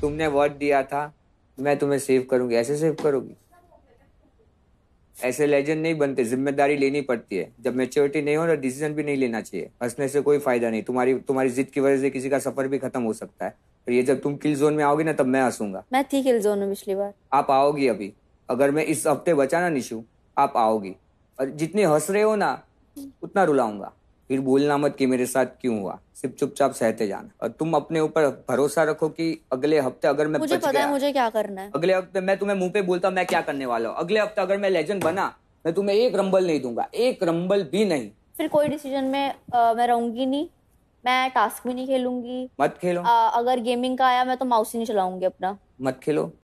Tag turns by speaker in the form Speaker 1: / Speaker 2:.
Speaker 1: तुमने वर्ड दिया था मैं तुम्हें सेव करूंगी ऐसे सेव करोगी ऐसे लेजेंड नहीं बनते जिम्मेदारी लेनी पड़ती है जब मेच्योरिटी नहीं हो तो डिसीजन भी नहीं लेना चाहिए हंसने से कोई फायदा नहीं तुम्हारी तुम्हारी जिद की वजह से किसी का सफर भी खत्म हो सकता है पर ये जब तुम किल जोन में आओगे ना तब मैं हंसूंगा
Speaker 2: मैं थी किल जोन में पिछली बार
Speaker 1: आप आओगी अभी अगर मैं इस हफ्ते बचाना निशु आप आओगी और जितने हंस रहे हो ना उतना रुलाऊंगा फिर बोलना मत कि मेरे साथ क्यों हुआ सिर्फ चुपचाप सहते जाना और तुम अपने ऊपर भरोसा रखो कि अगले हफ्ते अगर मैं मुझे पता है
Speaker 3: मुझे क्या करना है
Speaker 1: अगले हफ्ते मैं तुम्हें मुंह पे बोलता मैं क्या करने वाला हूँ अगले हफ्ते अगर मैं लेजेंड बना मैं तुम्हें एक रंबल नहीं दूंगा एक रंबल भी नहीं
Speaker 3: फिर कोई डिसीजन में मैं रहूंगी नहीं मैं टास्क भी नहीं खेलूंगी मत खेलो आ, अगर गेमिंग का आया मैं तो माउस ही नहीं चलाऊंगी अपना
Speaker 1: मत खेलो